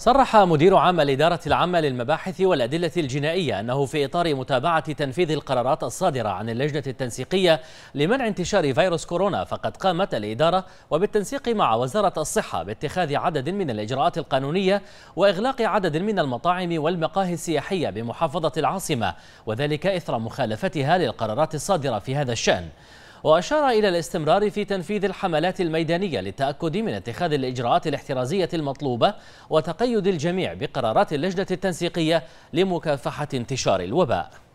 صرح مدير عام الإدارة العامة للمباحث والأدلة الجنائية أنه في إطار متابعة تنفيذ القرارات الصادرة عن اللجنة التنسيقية لمنع انتشار فيروس كورونا فقد قامت الإدارة وبالتنسيق مع وزارة الصحة باتخاذ عدد من الإجراءات القانونية وإغلاق عدد من المطاعم والمقاهي السياحية بمحافظة العاصمة وذلك إثر مخالفتها للقرارات الصادرة في هذا الشأن وأشار إلى الاستمرار في تنفيذ الحملات الميدانية للتأكد من اتخاذ الإجراءات الاحترازية المطلوبة وتقيد الجميع بقرارات اللجنة التنسيقية لمكافحة انتشار الوباء